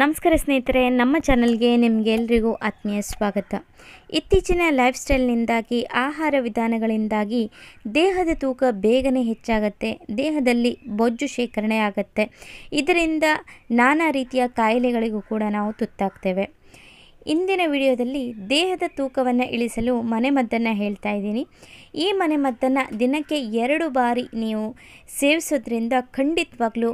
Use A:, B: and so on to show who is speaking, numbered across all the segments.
A: ನಮಸ್ಕಾರ ಸ್ನೇಹಿತರೆ ನಮ್ಮ ಚಾನಲ್ಗೆ ನಿಮಗೆಲ್ರಿಗೂ ಆತ್ಮೀಯ ಸ್ವಾಗತ ಇತ್ತೀಚಿನ ಲೈಫ್ ಸ್ಟೈಲ್ನಿಂದಾಗಿ ಆಹಾರ ವಿಧಾನಗಳಿಂದಾಗಿ ದೇಹದ ತೂಕ ಬೇಗನೆ ಹೆಚ್ಚಾಗುತ್ತೆ ದೇಹದಲ್ಲಿ ಬೊಜ್ಜು ಶೇಖರಣೆ ಆಗುತ್ತೆ ಇದರಿಂದ ನಾನಾ ರೀತಿಯ ಕಾಯಿಲೆಗಳಿಗೂ ಕೂಡ ನಾವು ತುತ್ತಾಗ್ತೇವೆ ಇಂದಿನ ವಿಡಿಯೋದಲ್ಲಿ ದೇಹದ ತೂಕವನ್ನು ಇಳಿಸಲು ಮನೆಮದ್ದನ್ನು ಹೇಳ್ತಾ ಇದ್ದೀನಿ ಈ ಮನೆಮದ್ದನ್ನು ದಿನಕ್ಕೆ ಎರಡು ಬಾರಿ ನೀವು ಸೇವಿಸೋದ್ರಿಂದ ಖಂಡಿತವಾಗ್ಲೂ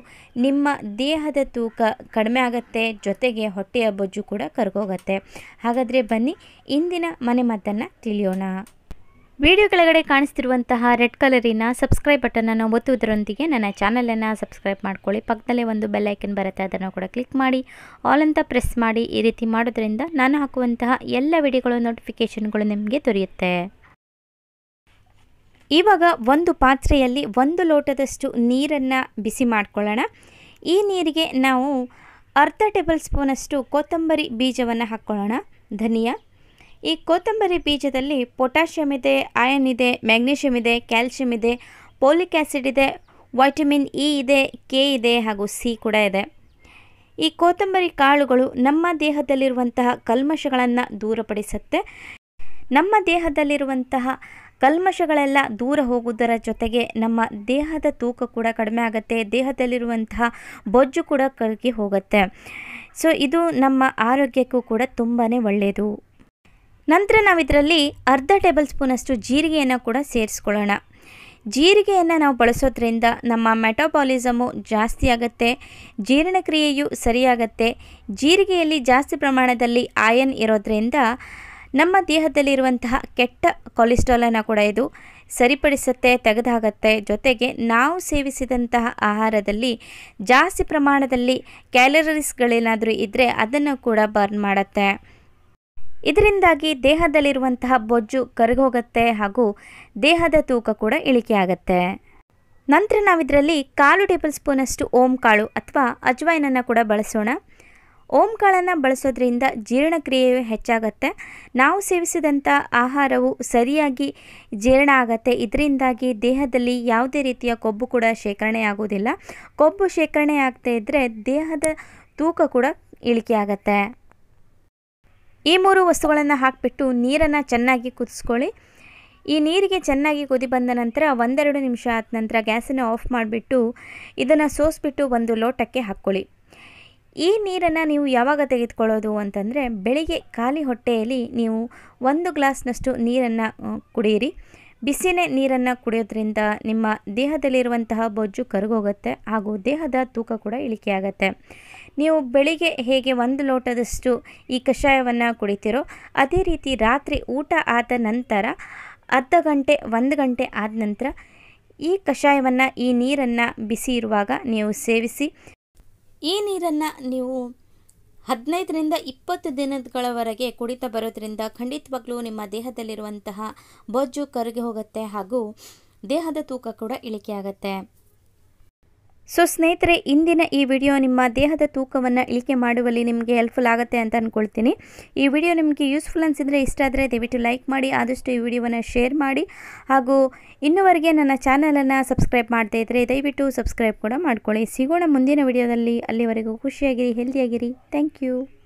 A: ನಿಮ್ಮ ದೇಹದ ತೂಕ ಕಡಿಮೆ ಆಗುತ್ತೆ ಜೊತೆಗೆ ಹೊಟ್ಟೆಯ ಬೊಜ್ಜು ಕೂಡ ಕರ್ಗೋಗತ್ತೆ ಹಾಗಾದರೆ ಬನ್ನಿ ಇಂದಿನ ಮನೆಮದ್ದನ್ನು ತಿಳಿಯೋಣ ವಿಡಿಯೋ ಕೆಳಗಡೆ ಕಾಣಿಸ್ತಿರುವಂತಹ ರೆಡ್ ಕಲರಿನ ಸಬ್ಸ್ಕ್ರೈಬ್ ಬಟನನ್ನು ಒತ್ತುವುದರೊಂದಿಗೆ ನನ್ನ ಚಾನಲನ್ನು ಸಬ್ಸ್ಕ್ರೈಬ್ ಮಾಡ್ಕೊಳ್ಳಿ ಪಕ್ಕದಲ್ಲೇ ಒಂದು ಬೆಲ್ಲೈಕನ್ ಬರುತ್ತೆ ಅದನ್ನು ಕೂಡ ಕ್ಲಿಕ್ ಮಾಡಿ ಆಲ್ ಅಂತ ಪ್ರೆಸ್ ಮಾಡಿ ಈ ರೀತಿ ಮಾಡೋದ್ರಿಂದ ನಾನು ಹಾಕುವಂತಹ ಎಲ್ಲ ವಿಡಿಯೋಗಳ ನೋಟಿಫಿಕೇಷನ್ಗಳು ನಿಮಗೆ ದೊರೆಯುತ್ತೆ ಇವಾಗ ಒಂದು ಪಾತ್ರೆಯಲ್ಲಿ ಒಂದು ಲೋಟದಷ್ಟು ನೀರನ್ನು ಬಿಸಿ ಮಾಡ್ಕೊಳ್ಳೋಣ ಈ ನೀರಿಗೆ ನಾವು ಅರ್ಧ ಟೇಬಲ್ ಸ್ಪೂನಷ್ಟು ಕೊತ್ತಂಬರಿ ಬೀಜವನ್ನು ಹಾಕ್ಕೊಳ್ಳೋಣ ಧನಿಯಾ ಈ ಕೊತ್ತಂಬರಿ ಬೀಜದಲ್ಲಿ ಪೊಟ್ಯಾಷಿಯಮ್ ಇದೆ ಅಯನ್ ಇದೆ ಮ್ಯಾಗ್ನೀಷಿಯಂ ಇದೆ ಕ್ಯಾಲ್ಶಿಯಮ್ ಇದೆ ಪೋಲಿಕ್ ಆ್ಯಸಿಡ್ ಇದೆ ವೈಟಮಿನ್ ಇ ಇದೆ ಕೆ ಇದೆ ಹಾಗೂ ಸಿ ಕೂಡ ಇದೆ ಈ ಕೊತ್ತಂಬರಿ ಕಾಳುಗಳು ನಮ್ಮ ದೇಹದಲ್ಲಿರುವಂತಹ ಕಲ್ಮಶಗಳನ್ನು ದೂರಪಡಿಸುತ್ತೆ ನಮ್ಮ ದೇಹದಲ್ಲಿರುವಂತಹ ಕಲ್ಮಶಗಳೆಲ್ಲ ದೂರ ಹೋಗುವುದರ ಜೊತೆಗೆ ನಮ್ಮ ದೇಹದ ತೂಕ ಕೂಡ ಕಡಿಮೆ ಆಗುತ್ತೆ ದೇಹದಲ್ಲಿರುವಂತಹ ಬೊಜ್ಜು ಕೂಡ ಕರಗಿ ಹೋಗುತ್ತೆ ಸೊ ಇದು ನಮ್ಮ ಆರೋಗ್ಯಕ್ಕೂ ಕೂಡ ತುಂಬಾ ಒಳ್ಳೆಯದು ನಂತರ ನಾವು ಇದರಲ್ಲಿ ಅರ್ಧ ಟೇಬಲ್ ಸ್ಪೂನಷ್ಟು ಜೀರಿಗೆಯನ್ನು ಕೂಡ ಸೇರಿಸ್ಕೊಳ್ಳೋಣ ಜೀರಿಗೆಯನ್ನು ನಾವು ಬಳಸೋದ್ರಿಂದ ನಮ್ಮ ಮೆಟಬಾಲಿಸಮು ಜಾಸ್ತಿ ಆಗುತ್ತೆ ಜೀರ್ಣಕ್ರಿಯೆಯು ಸರಿಯಾಗತ್ತೆ ಜೀರಿಗೆಯಲ್ಲಿ ಜಾಸ್ತಿ ಪ್ರಮಾಣದಲ್ಲಿ ಆಯನ್ ಇರೋದ್ರಿಂದ ನಮ್ಮ ದೇಹದಲ್ಲಿರುವಂತಹ ಕೆಟ್ಟ ಕೊಲೆಸ್ಟ್ರಾಲನ್ನು ಕೂಡ ಇದು ಸರಿಪಡಿಸುತ್ತೆ ತೆಗೆದಾಗತ್ತೆ ಜೊತೆಗೆ ನಾವು ಸೇವಿಸಿದಂತಹ ಆಹಾರದಲ್ಲಿ ಜಾಸ್ತಿ ಪ್ರಮಾಣದಲ್ಲಿ ಕ್ಯಾಲರೀಸ್ಗಳೇನಾದರೂ ಇದ್ದರೆ ಅದನ್ನು ಕೂಡ ಬರ್ನ್ ಮಾಡುತ್ತೆ ಇದರಿಂದಾಗಿ ದೇಹದಲ್ಲಿರುವಂತಹ ಬೊಜ್ಜು ಕರಗೋಗುತ್ತೆ ಹಾಗೂ ದೇಹದ ತೂಕ ಕೂಡ ಇಳಿಕೆ ಇಳಿಕೆಯಾಗತ್ತೆ ನಂತರ ನಾವಿದರಲ್ಲಿ ಕಾಲು ಟೇಬಲ್ ಸ್ಪೂನಷ್ಟು ಓಂ ಕಾಳು ಅಥವಾ ಅಜ್ವಾಯಿನನ್ನು ಕೂಡ ಬಳಸೋಣ ಓಂ ಕಾಳನ್ನು ಬಳಸೋದ್ರಿಂದ ಜೀರ್ಣಕ್ರಿಯೆಯು ಹೆಚ್ಚಾಗತ್ತೆ ನಾವು ಸೇವಿಸಿದಂಥ ಆಹಾರವು ಸರಿಯಾಗಿ ಜೀರ್ಣ ಆಗತ್ತೆ ಇದರಿಂದಾಗಿ ದೇಹದಲ್ಲಿ ಯಾವುದೇ ರೀತಿಯ ಕೊಬ್ಬು ಕೂಡ ಶೇಖರಣೆ ಆಗೋದಿಲ್ಲ ಕೊಬ್ಬು ಶೇಖರಣೆ ಆಗ್ತಾ ಇದ್ದರೆ ದೇಹದ ತೂಕ ಕೂಡ ಇಳಿಕೆ ಆಗತ್ತೆ ಈ ಮೂರು ವಸ್ತುಗಳನ್ನು ಹಾಕಿಬಿಟ್ಟು ನೀರನ್ನು ಚೆನ್ನಾಗಿ ಕುದಿಸ್ಕೊಳ್ಳಿ ಈ ನೀರಿಗೆ ಚೆನ್ನಾಗಿ ಕುದಿ ಬಂದ ನಂತರ ಒಂದೆರಡು ನಿಮಿಷ ಆದ ನಂತರ ಗ್ಯಾಸನ್ನು ಆಫ್ ಮಾಡಿಬಿಟ್ಟು ಇದನ್ನು ಸೋಸಿಬಿಟ್ಟು ಒಂದು ಲೋಟಕ್ಕೆ ಹಾಕ್ಕೊಳ್ಳಿ ಈ ನೀರನ್ನು ನೀವು ಯಾವಾಗ ತೆಗೆದುಕೊಳ್ಳೋದು ಅಂತಂದರೆ ಬೆಳಿಗ್ಗೆ ಖಾಲಿ ಹೊಟ್ಟೆಯಲ್ಲಿ ನೀವು ಒಂದು ಗ್ಲಾಸ್ನಷ್ಟು ನೀರನ್ನು ಕುಡಿಯಿರಿ ಬಿಸಿನೆ ನೀರನ್ನು ಕುಡಿಯೋದ್ರಿಂದ ನಿಮ್ಮ ದೇಹದಲ್ಲಿರುವಂತಹ ಬೊಜ್ಜು ಕರಗೋಗುತ್ತೆ ಹಾಗೂ ದೇಹದ ತೂಕ ಕೂಡ ಆಗುತ್ತೆ ನೀವು ಬೆಳಿಗ್ಗೆ ಹೇಗೆ ಒಂದು ಲೋಟದಷ್ಟು ಈ ಕಷಾಯವನ್ನು ಕುಡಿತೀರೋ ಅದೇ ರೀತಿ ರಾತ್ರಿ ಊಟ ಆದ ನಂತರ ಅರ್ಧ ಗಂಟೆ ಒಂದು ಗಂಟೆ ಆದ ನಂತರ ಈ ಕಷಾಯವನ್ನು ಈ ನೀರನ್ನು ಬಿಸಿ ಇರುವಾಗ ನೀವು ಸೇವಿಸಿ ಈ ನೀರನ್ನು ನೀವು ಹದಿನೈದರಿಂದ ಇಪ್ಪತ್ತು ದಿನಗಳವರೆಗೆ ಕುಡಿತ ಬರೋದ್ರಿಂದ ಖಂಡಿತವಾಗ್ಲೂ ನಿಮ್ಮ ದೇಹದಲ್ಲಿರುವಂತಹ ಬೊಜ್ಜು ಕರಗಿ ಹೋಗುತ್ತೆ ಹಾಗೂ ದೇಹದ ತೂಕ ಕೂಡ ಇಳಿಕೆ ಆಗುತ್ತೆ ಸೊ ಸ್ನೇಹಿತರೆ ಇಂದಿನ ಈ ವಿಡಿಯೋ ನಿಮ್ಮ ದೇಹದ ತೂಕವನ್ನು ಇಳಿಕೆ ಮಾಡುವಲ್ಲಿ ನಿಮಗೆ ಹೆಲ್ಪ್ಫುಲ್ ಆಗುತ್ತೆ ಅಂತ ಅಂದ್ಕೊಳ್ತೀನಿ ಈ ವಿಡಿಯೋ ನಿಮಗೆ ಯೂಸ್ಫುಲ್ ಅನಿಸಿದರೆ ಇಷ್ಟ ಆದರೆ ದಯವಿಟ್ಟು ಲೈಕ್ ಮಾಡಿ ಆದಷ್ಟು ಈ ವಿಡಿಯೋವನ್ನು ಶೇರ್ ಮಾಡಿ ಹಾಗೂ ಇನ್ನುವರೆಗೆ ನನ್ನ ಚಾನಲನ್ನು ಸಬ್ಸ್ಕ್ರೈಬ್ ಮಾಡ್ತಾ ಇದ್ದರೆ ದಯವಿಟ್ಟು ಸಬ್ಸ್ಕ್ರೈಬ್ ಕೂಡ ಮಾಡ್ಕೊಳ್ಳಿ ಸಿಗೋಣ ಮುಂದಿನ ವಿಡಿಯೋದಲ್ಲಿ ಅಲ್ಲಿವರೆಗೂ ಖುಷಿಯಾಗಿರಿ ಹೆಲ್ದಿಯಾಗಿರಿ ಥ್ಯಾಂಕ್ ಯು